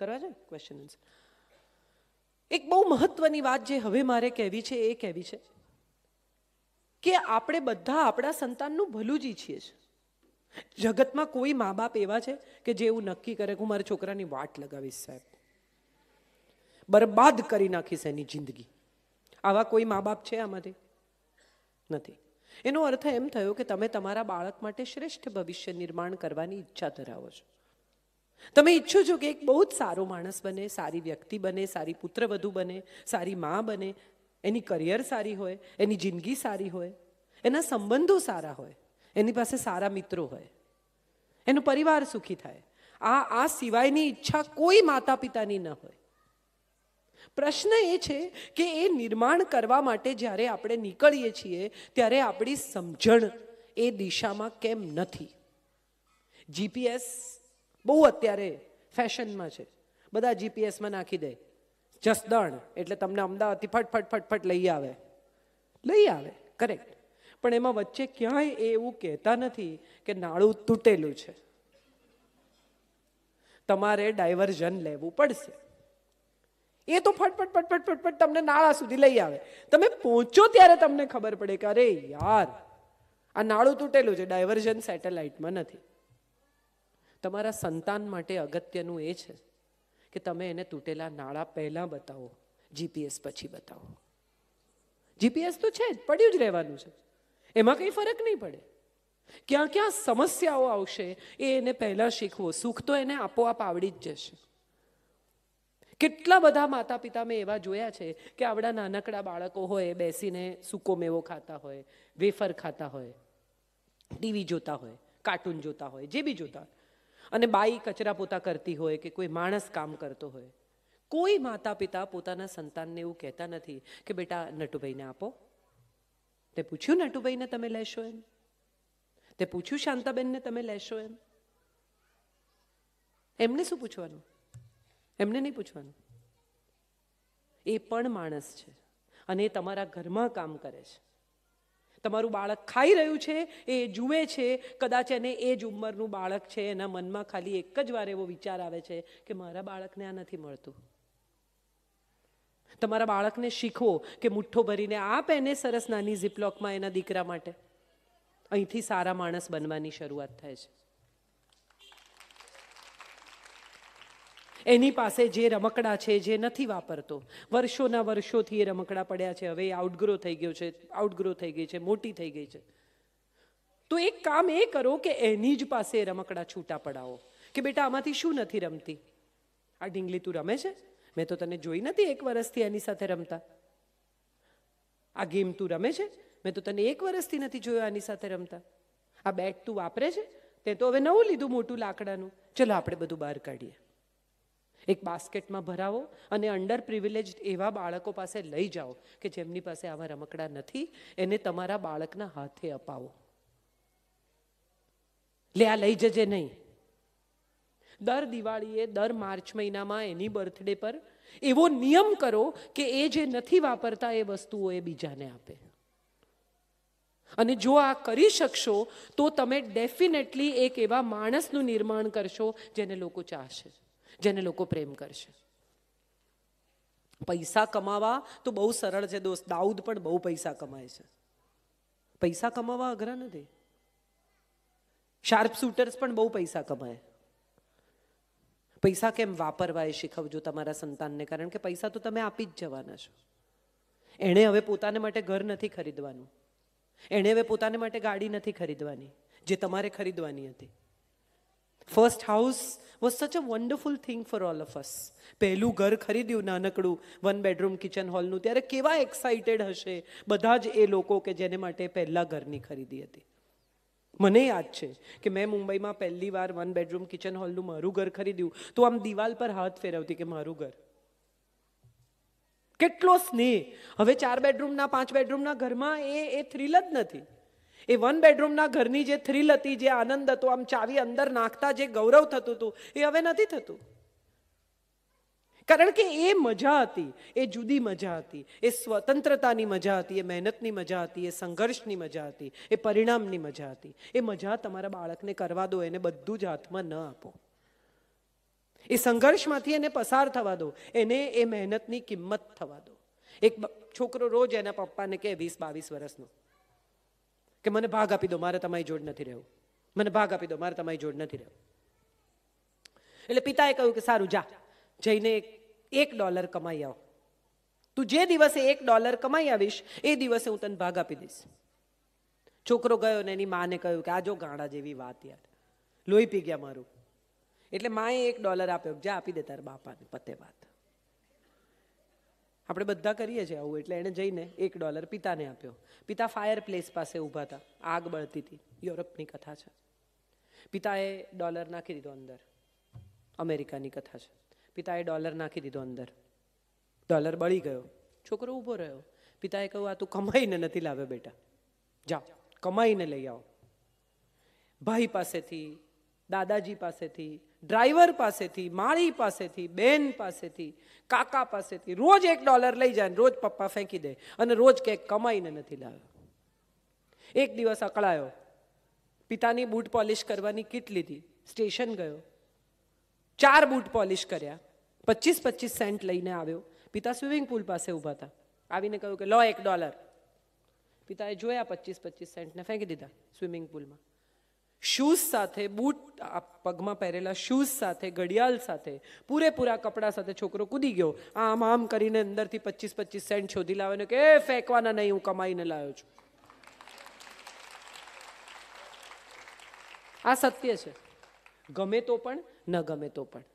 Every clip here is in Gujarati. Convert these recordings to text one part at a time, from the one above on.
કરવા છે ક્વેશ્ચન આન્સર એક બહુ મહત્વની વાત જે હવે મારે કહેવી છે એ કહેવી છે કે આપણે બધા આપણા સંતાનનું ભલું જ ઈચ્છીએ છીએ જગતમાં કોઈ મા બાપ એવા છે કે જે એવું નક્કી કરે કે હું મારા છોકરાની વાટ લગાવીશ સાહેબ બરબાદ કરી નાખીશ એની જિંદગી આવા કોઈ મા બાપ છે આમાંથી નથી એનો અર્થ એમ થયો કે તમે તમારા બાળક માટે શ્રેષ્ઠ ભવિષ્ય નિર્માણ કરવાની ઈચ્છા ધરાવો છો તમે ઈચ્છો છો કે એક બહુ જ સારો માણસ બને સારી વ્યક્તિ બને સારી પુત્રવધુ બને સારી મા બને એની કરિયર સારી હોય એની જિંદગી સારી હોય એના સંબંધો સારા હોય એની પાસે સારા મિત્રો હોય એનો પરિવાર સુખી થાય આ આ સિવાયની ઈચ્છા કોઈ માતા પિતાની ન હોય પ્રશ્ન એ છે કે એ નિર્માણ કરવા માટે જ્યારે આપણે નીકળીએ છીએ ત્યારે આપણી સમજણ એ દિશામાં કેમ નથી જીપીએસ બહુ અત્યારે ફેશનમાં છે બધા જીપીએસમાં નાખી દે જસદણ એટલે તમને અમદાવાદથી ફટફટ ફટફટ લઈ આવે લઈ આવે કરેક્ટ પણ એમાં વચ્ચે ક્યાંય એવું કહેતા નથી કે નાળું તૂટેલું છે તમારે ડાયવર્ઝન લેવું પડશે એ તો ફટફટ ફટફટ ફટફટ તમને નાળા સુધી લઈ આવે તમે પહોંચો ત્યારે તમને ખબર પડે કે અરે યાર આ નાળું તૂટેલું છે ડાયવર્ઝન સેટેલાઇટમાં નથી તમારા સંતાન માટે અગત્યનું એ છે કે તમે એને તૂટેલા નાળા પહેલાં બતાવો જીપીએસ પછી બતાવો જીપીએસ તો છે જ પડ્યું જ રહેવાનું છે એમાં કંઈ ફરક નહીં પડે ક્યાં ક્યાં સમસ્યાઓ આવશે એ એને પહેલાં શીખવો સુખ તો એને આપોઆપ આવડી જ જશે કેટલા બધા માતા પિતા મેં એવા જોયા છે કે આવડા નાનકડા બાળકો હોય બેસીને સૂકો મેવો ખાતા હોય વેફર ખાતા હોય ટીવી જોતા હોય કાર્ટૂન જોતા હોય જે બી જોતા હોય અને બાઈ કચરા પોતા કરતી હોય કે કોઈ માણસ કામ કરતો હોય કોઈ માતા પિતા પોતાના સંતાનને એવું કહેતા નથી કે બેટા નટુભાઈને આપો તે પૂછ્યું નટુભાઈને તમે લેશો એમ તે પૂછ્યું શાંતાબેનને તમે લેશો એમ એમને શું પૂછવાનું એમને નહીં પૂછવાનું એ પણ માણસ છે અને એ તમારા ઘરમાં કામ કરે છે તમારું બાળક ખાઈ રહ્યું છે એ જુએ છે કદાચ એને એ જ ઉંમરનું બાળક છે એના મનમાં ખાલી એક જ વાર એવો વિચાર આવે છે કે મારા બાળકને આ નથી મળતું તમારા બાળકને શીખવો કે મુઠ્ઠો ભરીને આપ એને સરસ નાની ઝીપલોકમાં એના દીકરા માટે અહીંથી સારા માણસ બનવાની શરૂઆત થાય છે એની પાસે જે રમકડા છે જે નથી વાપરતો વર્ષોના વર્ષોથી એ રમકડા પડ્યા છે હવે એ આઉટગ્રો થઈ ગયો છે આઉટગ્રો થઈ ગઈ છે મોટી થઈ ગઈ છે તો એક કામ એ કરો કે એની જ પાસે રમકડા છૂટા પડાવો કે બેટા આમાંથી શું નથી રમતી આ ઢીંગલી તું રમે છે મેં તો તને જોઈ નથી એક વર્ષથી એની સાથે રમતા આ ગેમ તું રમે છે મેં તો તને એક વર્ષથી નથી જોયો આની સાથે રમતા આ બેટ તું વાપરે છે તે તો હવે નવું લીધું મોટું લાકડાનું ચલો આપણે બધું બહાર કાઢીએ એક બાસ્કેટમાં ભરાવો અને અંડર પ્રિવિલેજ એવા બાળકો પાસે લઈ જાઓ કે જેમની પાસે આવા રમકડા નથી એને તમારા બાળકના હાથે અપાવો લે આ લઈ જજે નહીં દર દિવાળીએ દર માર્ચ મહિનામાં એની બર્થડે પર એવો નિયમ કરો કે એ જે નથી વાપરતા એ વસ્તુઓ એ બીજાને આપે અને જો આ કરી શકશો તો તમે ડેફિનેટલી એક એવા માણસનું નિર્માણ કરશો જેને લોકો ચાહશે જેને લોકો પ્રેમ કરશે પૈસા કમાવા તો બહુ સરળ છે દોસ્ત દાઉદ પણ બહુ પૈસા કમાય છે પૈસા કમાવા અઘરા નથી શાર્પ શૂટર્સ પણ બહુ પૈસા કમાય પૈસા કેમ વાપરવા એ શીખવજો તમારા સંતાનને કારણ કે પૈસા તો તમે આપી જ જવાના છો એણે હવે પોતાને માટે ઘર નથી ખરીદવાનું એણે હવે પોતાને માટે ગાડી નથી ખરીદવાની જે તમારે ખરીદવાની હતી first house was such a wonderful thing for all of us પહેલું ઘર ખરીદ્યું નાનકડું વન બેડરૂમ કિચન હોલનું ત્યારે કેવા એક્સાઇટેડ હશે બધા જ એ લોકો કે જેને માટે પહેલાં ઘરની ખરીદી હતી મને યાદ છે કે મેં મુંબઈમાં પહેલી વાર વન બેડરૂમ કિચન હોલનું મારું ઘર ખરીદ્યું તો આમ દિવાલ પર હાથ ફેરવતી કે મારું ઘર કેટલો સ્નેહ હવે ચાર બેડરૂમના પાંચ બેડરૂમના ઘરમાં એ એ થ્રિલ જ નથી એ વન બેડરૂમના ઘરની જે થ્રીલ હતી જે આનંદ હતો આમ ચાવી અંદર નાખતા જે ગૌરવ થતું હતું એ હવે નથી થતું કારણ કે એ મજા હતી એ જુદી મજા હતી એ સ્વતંત્રતાની મજા હતી એ મહેનતની મજા હતી એ સંઘર્ષની મજા હતી એ પરિણામની મજા હતી એ મજા તમારા બાળકને કરવા દો એને બધું જ હાથમાં ન આપો એ સંઘર્ષમાંથી એને પસાર થવા દો એને એ મહેનતની કિંમત થવા દો એક છોકરો રોજ એના પપ્પાને કહે વીસ બાવીસ વર્ષનો કે મને ભાગ આપી દો મારે તમારી જોડ નથી રહેવું મને ભાગ આપી દો મારે તમારી જોડ નથી રહેવું એટલે પિતાએ કહ્યું કે સારું જા જઈને એક ડોલર કમાઈ આવો તું જે દિવસે એક ડોલર કમાઈ આવીશ એ દિવસે હું તને ભાગ આપી દઈશ છોકરો ગયો ને એની માને કહ્યું કે આ જો ગાણા જેવી વાત યાર લોહી પી ગયા મારું એટલે માએ એક ડોલર આપ્યો જા આપી દે તારા બાપાને પતે વાત આપણે બધા કરીએ છીએ આવું એટલે એણે જઈને એક ડોલર પિતાને આપ્યો પિતા ફાયર પ્લેસ પાસે ઊભા હતા આગ બળતી હતી યુરોપની કથા છે પિતાએ ડોલર નાખી દીધો અંદર અમેરિકાની કથા છે પિતાએ ડોલર નાખી દીધો અંદર ડોલર બળી ગયો છોકરો ઊભો રહ્યો પિતાએ કહ્યું આ તું કમાઈને નથી લાવે બેટા જા કમાઈને લઈ આવો ભાઈ પાસેથી દાદાજી પાસેથી ડ્રાઈવર પાસેથી માળી પાસેથી બેન પાસેથી કાકા પાસેથી રોજ એક ડોલર લઈ જાય રોજ પપ્પા ફેંકી દે અને રોજ કંઈક કમાઈને નથી લાવ્યો એક દિવસ અકળાયો પિતાની બૂટ પોલિશ કરવાની કીટ લીધી સ્ટેશન ગયો ચાર બૂટ પોલિશ કર્યા પચીસ પચીસ સેન્ટ લઈને આવ્યો પિતા સ્વિમિંગ પુલ પાસે ઊભા હતા આવીને કહ્યું કે લો એક ડોલર પિતાએ જોયા પચીસ પચીસ સેન્ટને ફેંકી દીધા સ્વિમિંગ પુલમાં શૂઝ સાથે બૂટ પગમાં પહેરેલા શૂઝ સાથે ઘડિયાળ સાથે પૂરેપૂરા કપડાં સાથે છોકરો કૂદી ગયો આમ આમ કરીને અંદરથી પચીસ પચીસ સેન્ટ શોધી લાવ્યો કે ફેંકવાના નહીં હું કમાઈને લાવ્યો છું આ સત્ય છે ગમે તો પણ ન ગમે તો પણ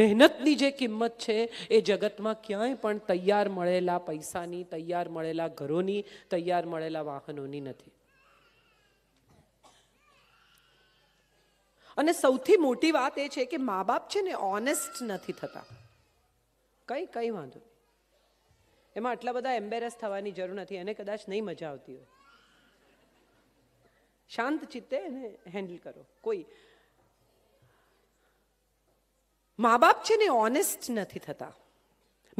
મહેનતની જે કિંમત છે એ જગતમાં ક્યાંય પણ તૈયાર મળેલા પૈસાની તૈયાર મળેલા ઘરોની તૈયાર મળેલા વાહનોની નથી અને સૌથી મોટી વાત એ છે કે મા બાપ છે ને ઓનેસ્ટ નથી થતા કંઈ કંઈ વાંધો નહીં એમાં આટલા બધા એમ્બેરસ થવાની જરૂર નથી એને કદાચ નહીં મજા આવતી હોય શાંત ચિત્તે એને હેન્ડલ કરો કોઈ મા બાપ છે ને ઓનેસ્ટ નથી થતા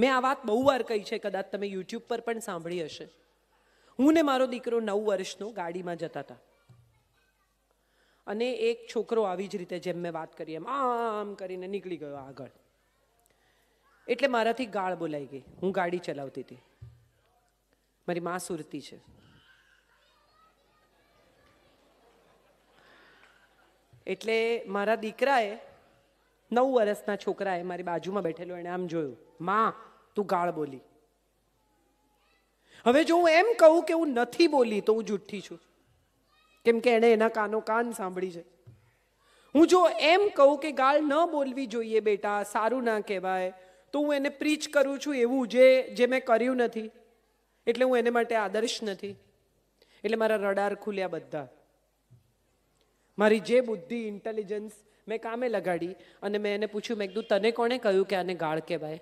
મેં આ વાત બહુ વાર કહી છે કદાચ તમે યુટ્યુબ પર પણ સાંભળી હશે હું ને મારો દીકરો નવ વર્ષનો ગાડીમાં જતા હતા અને એક છોકરો આવી જ રીતે જેમ મેં વાત કરી એમ આમ કરીને નીકળી ગયો આગળ એટલે મારાથી ગાળ બોલાઈ ગઈ હું ગાડી ચલાવતી હતી મારી મા સુરતી છે એટલે મારા દીકરાએ નવ વર્ષના છોકરાએ મારી બાજુમાં બેઠેલો એણે આમ જોયું માં તું ગાળ બોલી હવે જો હું એમ કહું કે હું નથી બોલી તો હું જુઠ્ઠી છું કેમ કે એણે એના કાનો કાન સાંભળી છે હું જો એમ કહું કે ગાળ ન બોલવી જોઈએ બેટા સારું ના કહેવાય તો હું એને પ્રીચ કરું છું એવું જે જે મેં કર્યું નથી એટલે હું એને માટે આદર્શ નથી એટલે મારા રડાર ખુલ્યા બધા મારી જે બુદ્ધિ ઇન્ટેલિજન્સ મેં કામે લગાડી અને મેં એને પૂછ્યું મેં કીધું તને કોણે કહ્યું કે આને ગાળ કહેવાય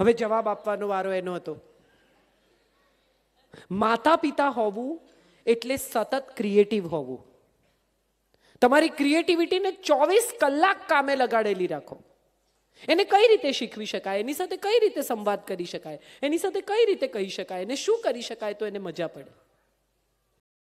હવે જવાબ આપવાનો વારો એનો હતો માતા પિતા હોવું એટલે સતત ક્રિએટિવ હોવું તમારી ક્રિએટિવિટીને ચોવીસ કલાક કામે લગાડેલી રાખો એને કઈ રીતે શીખવી શકાય એની સાથે કઈ રીતે સંવાદ કરી શકાય એની સાથે કઈ રીતે કહી શકાય એને શું કરી શકાય તો એને મજા પડે